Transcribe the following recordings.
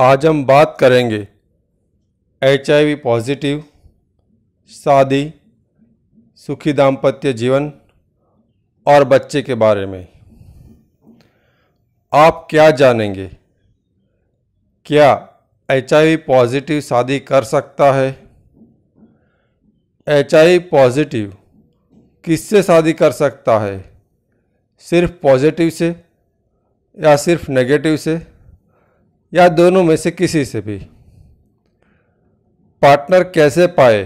आज हम बात करेंगे एच पॉजिटिव शादी सुखी दाम्पत्य जीवन और बच्चे के बारे में आप क्या जानेंगे क्या एच पॉजिटिव शादी कर सकता है एच पॉजिटिव किससे शादी कर सकता है सिर्फ पॉजिटिव से या सिर्फ नेगेटिव से या दोनों में से किसी से भी पार्टनर कैसे पाए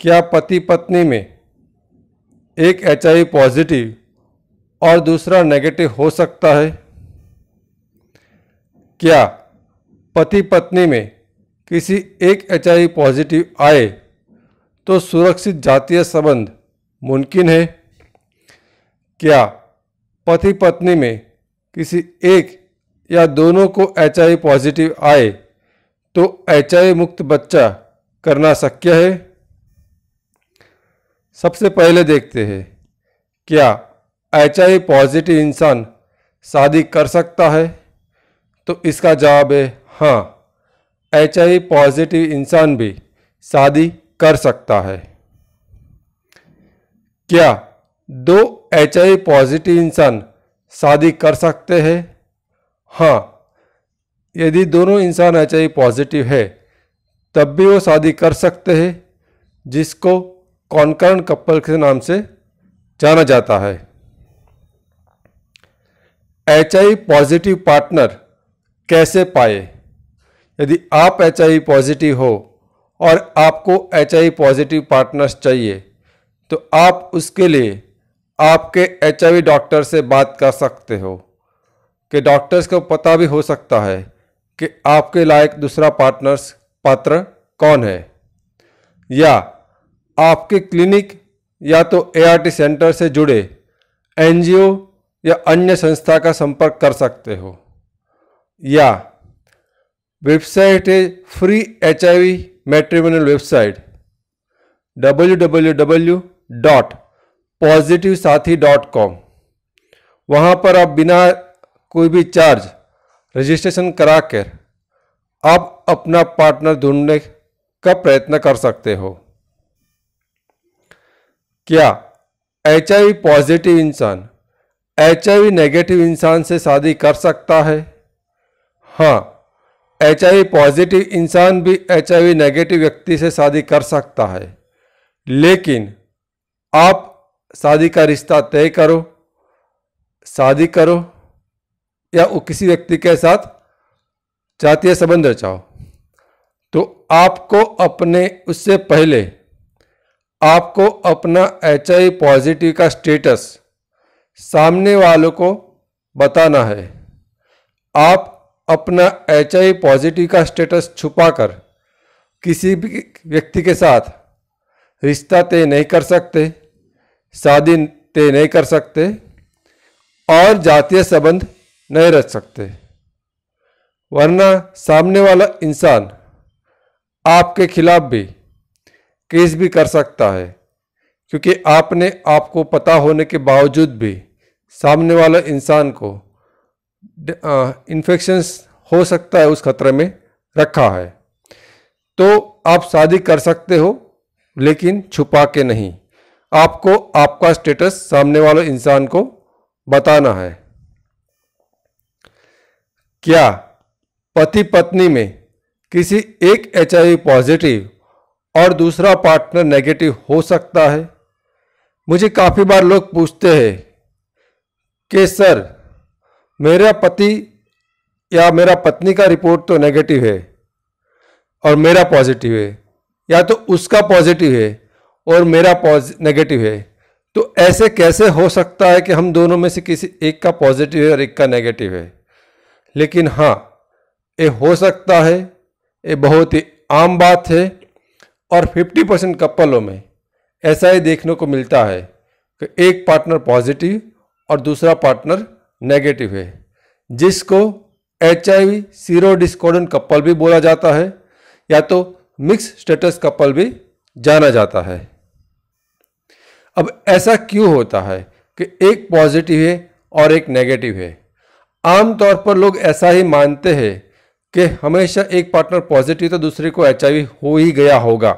क्या पति पत्नी में एक एच पॉजिटिव और दूसरा नेगेटिव हो सकता है क्या पति पत्नी में किसी एक एच पॉजिटिव आए तो सुरक्षित जातीय संबंध मुमकिन है क्या पति पत्नी में किसी एक या दोनों को एच पॉजिटिव आए तो एच मुक्त बच्चा करना शक्य है सबसे पहले देखते हैं क्या एच पॉजिटिव इंसान शादी कर सकता है तो इसका जवाब है हाँ एच पॉजिटिव इंसान भी शादी कर सकता है क्या दो एच पॉजिटिव इंसान शादी कर सकते हैं हाँ यदि दोनों इंसान आई पॉजिटिव है तब भी वो शादी कर सकते हैं जिसको कॉन्करण कपल के नाम से जाना जाता है एच पॉजिटिव पार्टनर कैसे पाए यदि आप एच पॉजिटिव हो और आपको एच पॉजिटिव पार्टनर्स चाहिए तो आप उसके लिए आपके एच डॉक्टर से बात कर सकते हो कि डॉक्टर्स को पता भी हो सकता है कि आपके लायक दूसरा पार्टनर्स पात्र कौन है या आपके क्लिनिक या तो एआरटी सेंटर से जुड़े एनजीओ या अन्य संस्था का संपर्क कर सकते हो या वेबसाइट है free H I V website W W W dot positive Saathi dot com वहाँ पर आप बिना कोई भी चार्ज रजिस्ट्रेशन करा कर आप अपना पार्टनर ढूंढने का प्रयत्न कर सकते हो क्या एच पॉजिटिव इंसान एच नेगेटिव इंसान से शादी कर सकता है हाँ एच पॉजिटिव इंसान भी एच नेगेटिव व्यक्ति से शादी कर सकता है लेकिन आप शादी का रिश्ता तय करो शादी करो या वो किसी व्यक्ति के साथ जातीय संबंध रचाओ तो आपको अपने उससे पहले आपको अपना एच आई पॉजिटिव का स्टेटस सामने वालों को बताना है आप अपना एच आई पॉजिटिव का स्टेटस छुपाकर किसी भी व्यक्ति के साथ रिश्ता तय नहीं कर सकते शादी तय नहीं कर सकते और जातीय संबंध नहीं रच सकते वरना सामने वाला इंसान आपके खिलाफ भी केस भी कर सकता है क्योंकि आपने आपको पता होने के बावजूद भी सामने वाला इंसान को इन्फेक्शंस हो सकता है उस खतरे में रखा है तो आप शादी कर सकते हो लेकिन छुपा के नहीं आपको आपका स्टेटस सामने वाले इंसान को बताना है क्या पति पत्नी में किसी एक एच पॉजिटिव और दूसरा पार्टनर नेगेटिव हो सकता है मुझे काफ़ी बार लोग पूछते हैं कि सर मेरा पति या मेरा पत्नी का रिपोर्ट तो नेगेटिव है और मेरा पॉजिटिव है या तो उसका पॉजिटिव है और मेरा नेगेटिव है तो ऐसे कैसे हो सकता है कि हम दोनों में से किसी एक का पॉजिटिव है और एक का नेगेटिव है लेकिन हाँ ये हो सकता है ये बहुत ही आम बात है और 50 परसेंट कपलों में ऐसा ही देखने को मिलता है कि एक पार्टनर पॉजिटिव और दूसरा पार्टनर नेगेटिव है जिसको H I V sero discordant couple भी बोला जाता है या तो मिक्स स्टेटस कपल भी जाना जाता है अब ऐसा क्यों होता है कि एक पॉजिटिव है और एक नेगेटिव है आमतौर पर लोग ऐसा ही मानते हैं कि हमेशा एक पार्टनर पॉजिटिव तो दूसरे को एच हो ही गया होगा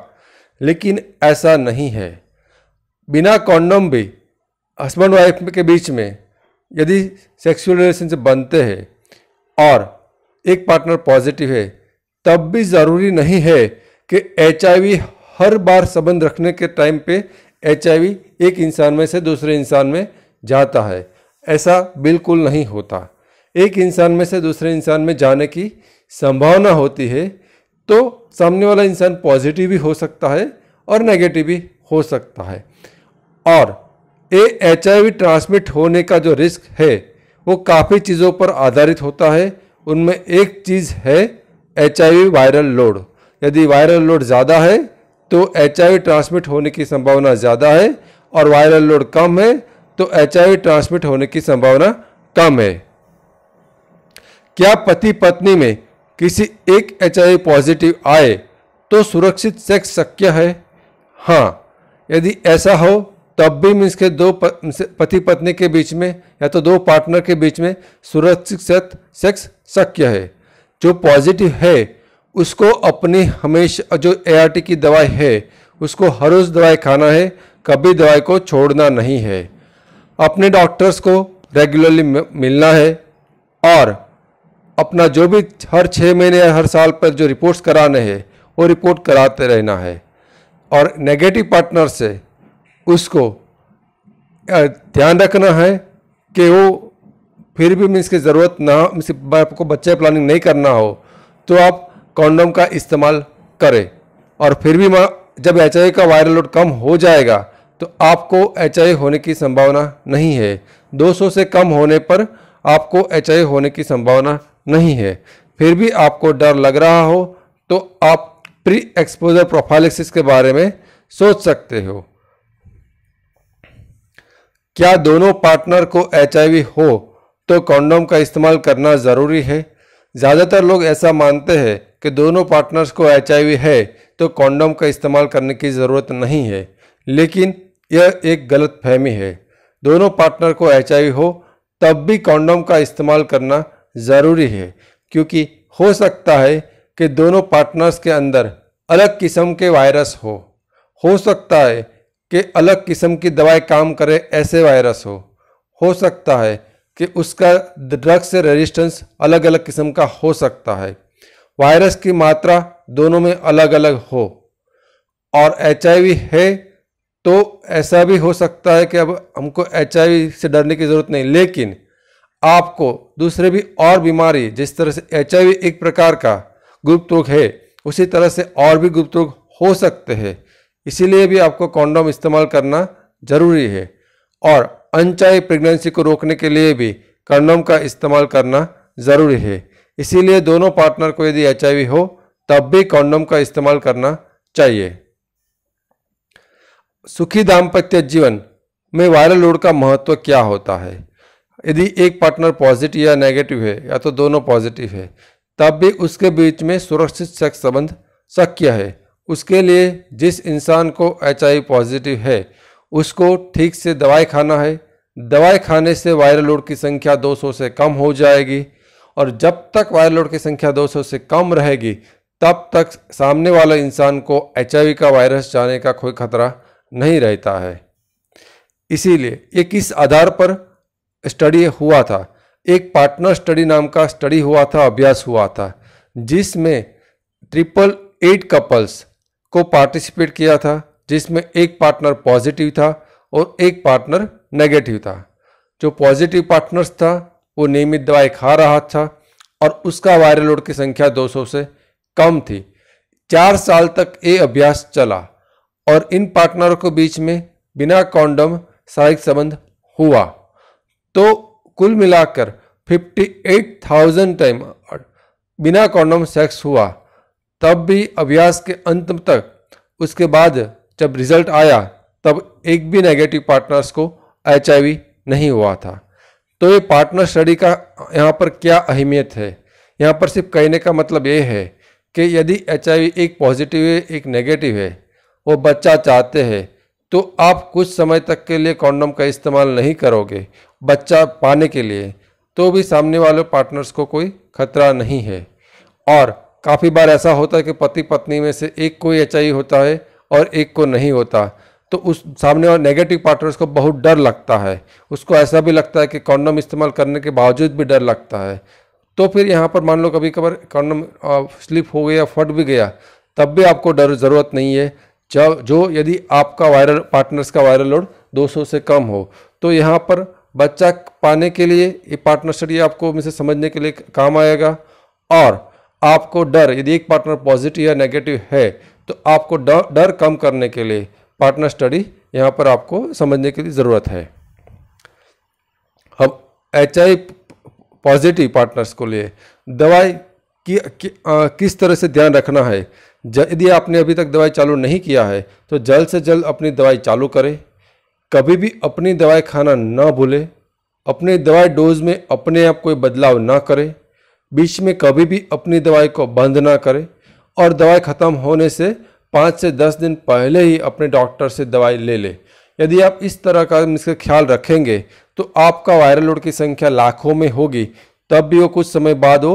लेकिन ऐसा नहीं है बिना कॉन्डम भी हस्बैंड वाइफ के बीच में यदि सेक्सुअल रिलेशनशिप बनते हैं और एक पार्टनर पॉजिटिव है तब भी ज़रूरी नहीं है कि एच हर बार संबंध रखने के टाइम पे एच एक इंसान में से दूसरे इंसान में जाता है ऐसा बिल्कुल नहीं होता एक इंसान में से दूसरे इंसान में जाने की संभावना होती है तो सामने वाला इंसान पॉजिटिव भी हो सकता है और नेगेटिव भी हो सकता है और ये एच ट्रांसमिट होने का जो रिस्क है वो काफ़ी चीज़ों पर आधारित होता है उनमें एक चीज़ है एच वायरल लोड यदि वायरल लोड ज़्यादा है तो एच ट्रांसमिट होने की संभावना ज़्यादा है और वायरल लोड कम है तो एच ट्रांसमिट होने की संभावना कम है क्या पति पत्नी में किसी एक एच पॉजिटिव आए तो सुरक्षित सेक्स शक्य है हाँ यदि ऐसा हो तब भी मीन्स के दो पति पत्नी के बीच में या तो दो पार्टनर के बीच में सुरक्षित सेक्स शक्य है जो पॉजिटिव है उसको अपनी हमेशा जो ए की दवाई है उसको हर रोज़ दवाई खाना है कभी दवाई को छोड़ना नहीं है अपने डॉक्टर्स को रेगुलरली मिलना है और अपना जो भी हर छः महीने हर साल पर जो रिपोर्ट्स कराने हैं वो रिपोर्ट कराते रहना है और नेगेटिव पार्टनर से उसको ध्यान रखना है कि वो फिर भी मीन्स की ज़रूरत ना हो मीन्स आपको बच्चे प्लानिंग नहीं करना हो तो आप कॉन्डम का इस्तेमाल करें और फिर भी जब एच का वायरल लोड कम हो जाएगा तो आपको एच होने की संभावना नहीं है 200 से कम होने पर आपको एच होने की संभावना नहीं है फिर भी आपको डर लग रहा हो तो आप प्री एक्सपोजर प्रोफाइलिस के बारे में सोच सकते हो क्या दोनों पार्टनर को एच हो तो कॉन्डोम का इस्तेमाल करना ज़रूरी है ज़्यादातर लोग ऐसा मानते हैं कि दोनों पार्टनर्स को एच है तो कॉन्डोम का इस्तेमाल करने की ज़रूरत नहीं है लेकिन यह एक गलत फहमी है दोनों पार्टनर को एच हो तब भी कॉन्डोम का इस्तेमाल करना ज़रूरी है क्योंकि हो सकता है कि दोनों पार्टनर्स के अंदर अलग किस्म के वायरस हो हो सकता है कि अलग किस्म की दवाएं काम करे ऐसे वायरस हो हो सकता है कि उसका ड्रग से रेजिस्टेंस अलग अलग किस्म का हो सकता है वायरस की मात्रा दोनों में अलग अलग हो और एच है तो ऐसा भी हो सकता है कि अब हमको एच से डरने की ज़रूरत नहीं लेकिन आपको दूसरे भी और बीमारी जिस तरह से एच एक प्रकार का गुप्त रोग है उसी तरह से और भी गुप्त रोग हो सकते हैं इसीलिए भी आपको कॉन्डोम इस्तेमाल करना ज़रूरी है और अनचाही प्रेगनेंसी को रोकने के लिए भी कंडोम का इस्तेमाल करना ज़रूरी है इसीलिए दोनों पार्टनर को यदि एच हो तब भी कॉन्डोम का इस्तेमाल करना चाहिए सुखी दाम्पत्य जीवन में वायरल लोड का महत्व क्या होता है यदि एक पार्टनर पॉजिटिव या नेगेटिव है या तो दोनों पॉजिटिव है तब भी उसके बीच में सुरक्षित सेक्स संबंध शक्य है उसके लिए जिस इंसान को एच पॉजिटिव है उसको ठीक से दवाई खाना है दवाई खाने से वायरल लोड की संख्या 200 से कम हो जाएगी और जब तक वायरल लोड की संख्या 200 से कम रहेगी तब तक सामने वाला इंसान को एच का वायरस जाने का कोई खतरा नहीं रहता है इसीलिए ये किस आधार पर स्टडी हुआ था एक पार्टनर स्टडी नाम का स्टडी हुआ था अभ्यास हुआ था जिसमें ट्रिपल एट कपल्स को पार्टिसिपेट किया था जिसमें एक पार्टनर पॉजिटिव था और एक पार्टनर नेगेटिव था जो पॉजिटिव पार्टनर्स था वो नियमित दवाई खा रहा था और उसका वायरल लोड की संख्या 200 से कम थी चार साल तक ये अभ्यास चला और इन पार्टनरों के बीच में बिना कॉन्डम शारीरिक संबंध हुआ तो कुल मिलाकर 58,000 टाइम बिना कॉन्डम सेक्स हुआ तब भी अभ्यास के अंत तक उसके बाद जब रिजल्ट आया तब एक भी नेगेटिव पार्टनर्स को एच नहीं हुआ था तो ये पार्टनर स्टडी का यहाँ पर क्या अहमियत है यहाँ पर सिर्फ कहने का मतलब ये है कि यदि एच एक पॉजिटिव है एक नेगेटिव है वो बच्चा चाहते हैं तो आप कुछ समय तक के लिए कॉन्डम का इस्तेमाल नहीं करोगे बच्चा पाने के लिए तो भी सामने वाले पार्टनर्स को कोई खतरा नहीं है और काफ़ी बार ऐसा होता है कि पति पत्नी में से एक को एच होता है और एक को नहीं होता तो उस सामने वाले नेगेटिव पार्टनर्स को बहुत डर लगता है उसको ऐसा भी लगता है कि कॉन्डम इस्तेमाल करने के बावजूद भी डर लगता है तो फिर यहाँ पर मान लो कभी कभार कॉन्डम स्लिप हो गया फट भी गया तब भी आपको डर ज़रूरत नहीं है जब जो यदि आपका वायरल पार्टनर्स का वायरल लोड 200 से कम हो तो यहाँ पर बच्चा पाने के लिए ये पार्टनर स्टडी आपको मुझे समझने के लिए काम आएगा और आपको डर यदि एक पार्टनर पॉजिटिव या नेगेटिव है तो आपको डर डर कम करने के लिए पार्टनर स्टडी यहाँ पर आपको समझने के लिए ज़रूरत है अब एच पॉजिटिव पार्टनर्स को लिए दवाई कि, कि, आ, किस तरह से ध्यान रखना है यदि आपने अभी तक दवाई चालू नहीं किया है तो जल्द से जल्द अपनी दवाई चालू करें कभी भी अपनी दवाई खाना ना भूलें अपने दवाई डोज में अपने आप कोई बदलाव ना करें बीच में कभी भी अपनी दवाई को बंद ना करें और दवाई ख़त्म होने से पाँच से दस दिन पहले ही अपने डॉक्टर से दवाई ले लें यदि आप इस तरह का इसका ख्याल रखेंगे तो आपका वायरल लोड की संख्या लाखों में होगी तब भी वो कुछ समय बाद वो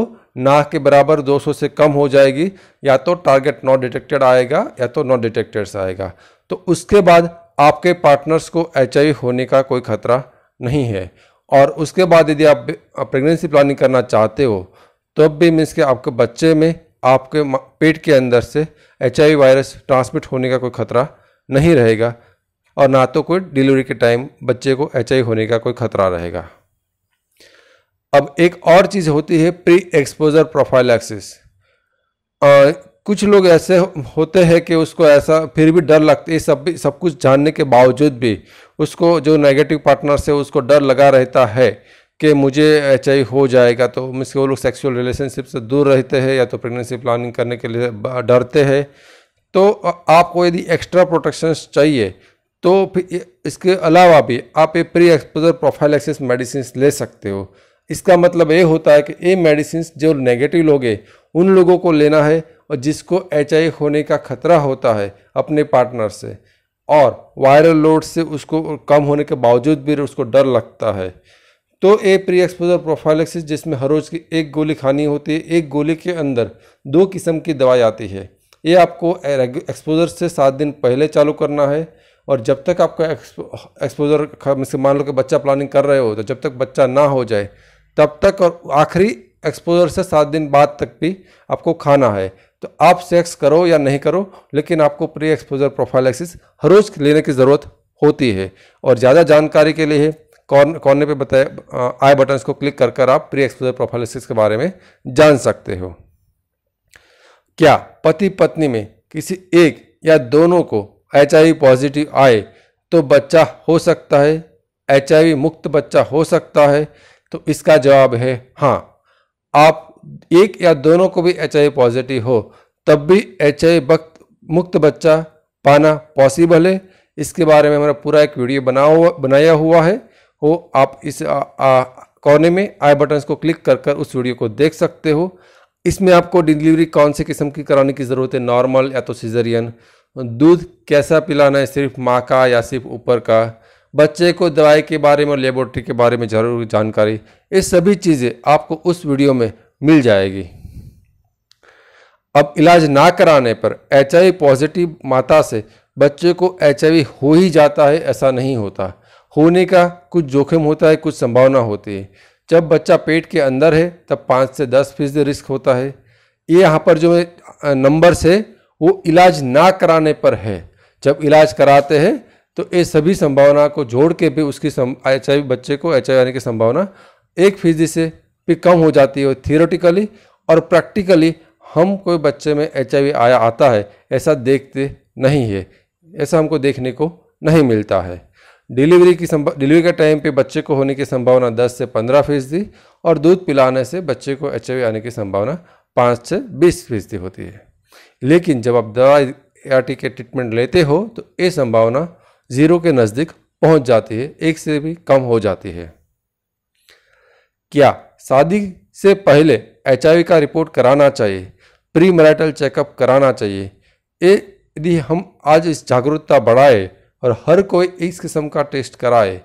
ना के बराबर 200 से कम हो जाएगी या तो टारगेट नॉट डिटेक्टेड आएगा या तो नॉट डिटेक्टेड आएगा तो उसके बाद आपके पार्टनर्स को एच होने का कोई ख़तरा नहीं है और उसके बाद यदि आप प्रेगनेंसी प्लानिंग करना चाहते हो तब तो भी मीन्स के आपके बच्चे में आपके पेट के अंदर से एच वायरस ट्रांसमिट होने का कोई ख़तरा नहीं रहेगा और ना तो कोई डिलीवरी के टाइम बच्चे को एच होने का कोई ख़तरा रहेगा अब एक और चीज़ होती है प्री एक्सपोजर प्रोफाइलैक्सिस कुछ लोग ऐसे होते हैं कि उसको ऐसा फिर भी डर लगता है सब भी सब कुछ जानने के बावजूद भी उसको जो नेगेटिव पार्टनर से उसको डर लगा रहता है कि मुझे एच हो जाएगा तो मुझसे वो लोग सेक्सुअल रिलेशनशिप से दूर रहते हैं या तो प्रेगनेंसी प्लानिंग करने के लिए डरते हैं तो आपको यदि एक्स्ट्रा प्रोटेक्शंस चाहिए तो इसके अलावा भी आप ये pre exposure prophylaxis medicine ले सकते हो इसका मतलब ये होता है कि ये मेडिसिन जो नेगेटिव लोग उन लोगों को लेना है और जिसको एच होने का खतरा होता है अपने पार्टनर से और वायरल लोड से उसको कम होने के बावजूद भी उसको डर लगता है तो ए प्री एक्सपोजर प्रोफाइलेक्सिस जिसमें हर रोज़ की एक गोली खानी होती है एक गोली के अंदर दो किस्म की दवाई आती है ये आपको एक्सपोजर से सात दिन पहले चालू करना है और जब तक आपका एक्सपोजर मान लो कि बच्चा प्लानिंग कर रहे हो तो जब तक बच्चा ना हो जाए तब तक और आखिरी एक्सपोजर से सात दिन बाद तक भी आपको खाना है तो आप सेक्स करो या नहीं करो लेकिन आपको प्री एक्सपोजर प्रोफाइलैक्सिस हर रोज़ लेने की ज़रूरत होती है और ज़्यादा जानकारी के लिए कौन कौने पे बताए आई बटन्स को क्लिक कर कर आप प्री एक्सपोजर प्रोफाइलैक्सिस के बारे में जान सकते हो क्या पति पत्नी में किसी एक या दोनों को एच पॉजिटिव आए तो बच्चा हो सकता है एच मुक्त बच्चा हो सकता है तो इसका जवाब है हाँ आप एक या दोनों को भी एच पॉजिटिव हो तब भी एच वक्त मुक्त बच्चा पाना पॉसिबल है इसके बारे में हमारा पूरा एक वीडियो बना हुआ बनाया हुआ है वो आप इस कोने में आई बटन्स को क्लिक कर कर उस वीडियो को देख सकते हो इसमें आपको डिलीवरी कौन से किस्म की कराने की ज़रूरत है नॉर्मल या तो सीजरियन दूध कैसा पिलाना है सिर्फ माँ का या सिर्फ ऊपर का बच्चे को दवाई के बारे में लेबोरेटरी के बारे में जरूर जानकारी ये सभी चीज़ें आपको उस वीडियो में मिल जाएगी अब इलाज ना कराने पर एच पॉजिटिव माता से बच्चे को एच हो ही जाता है ऐसा नहीं होता होने का कुछ जोखिम होता है कुछ संभावना होती है जब बच्चा पेट के अंदर है तब पाँच से दस फीसदी रिस्क होता है ये यहाँ पर जो नंबर्स है वो इलाज ना कराने पर है जब इलाज कराते हैं तो ये सभी संभावना को जोड़ के भी उसकी एच आई बच्चे को एच आने की संभावना एक फीसदी से भी कम हो जाती है थियोरेटिकली और प्रैक्टिकली हम कोई बच्चे में एच आया आता है ऐसा देखते नहीं है ऐसा हमको देखने को नहीं मिलता है डिलीवरी की डिलीवरी के टाइम पे बच्चे को होने की संभावना 10 से 15 फीसदी और दूध पिलाने से बच्चे को एच आने की संभावना 5 से 20 फीसदी होती है लेकिन जब आप दवा आर e के ट्रीटमेंट लेते हो तो ये संभावना ज़ीरो के नज़दीक पहुंच जाती है एक से भी कम हो जाती है क्या शादी से पहले एच का रिपोर्ट कराना चाहिए प्री मैरिटल चेकअप कराना चाहिए ये यदि हम आज इस जागरूकता बढ़ाए और हर कोई इस किस्म का टेस्ट कराए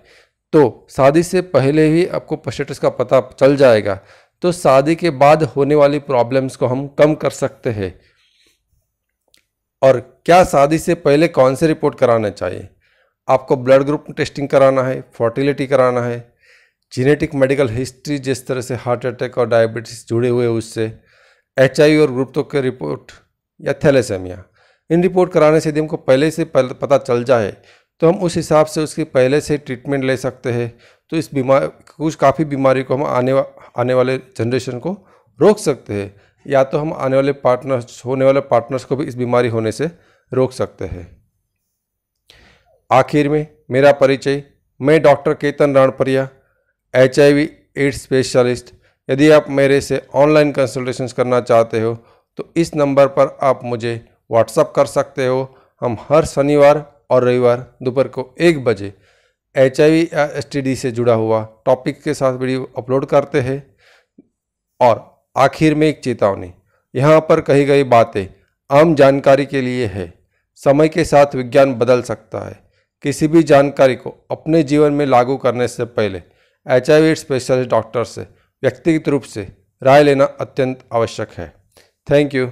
तो शादी से पहले ही आपको पशेटस का पता चल जाएगा तो शादी के बाद होने वाली प्रॉब्लम्स को हम कम कर सकते हैं और क्या शादी से पहले कौन से रिपोर्ट कराना चाहिए आपको ब्लड ग्रुप टेस्टिंग कराना है फर्टिलिटी कराना है जीनेटिक मेडिकल हिस्ट्री जिस तरह से हार्ट अटैक और डायबिटीज़ जुड़े हुए उससे एच और ग्रुप तो के रिपोर्ट या थैलेसेमिया इन रिपोर्ट कराने से यदि हमको पहले से पता चल जाए तो हम उस हिसाब से उसकी पहले से ट्रीटमेंट ले सकते हैं तो इस बीमार कुछ काफ़ी बीमारी को हम आने वा, आने वाले जनरेशन को रोक सकते हैं या तो हम आने वाले पार्टनर्स होने वाले पार्टनर्स को भी इस बीमारी होने से रोक सकते हैं आखिर में मेरा परिचय मैं doctor Ketan Ranpriya H I AIDS specialist यदि आप मेरे से ऑनलाइन कंसल्टेशन करना चाहते हो तो इस नंबर पर आप मुझे व्हाट्सअप कर सकते हो हम हर शनिवार और रविवार दोपहर को एक बजे एच आई या एस से जुड़ा हुआ टॉपिक के साथ वीडियो अपलोड करते हैं और आखिर में एक चेतावनी यहाँ पर कही गई बातें आम जानकारी के लिए है समय के साथ विज्ञान बदल सकता है किसी भी जानकारी को अपने जीवन में लागू करने से पहले एच आई स्पेशलिस्ट डॉक्टर से व्यक्तिगत रूप से राय लेना अत्यंत आवश्यक है थैंक यू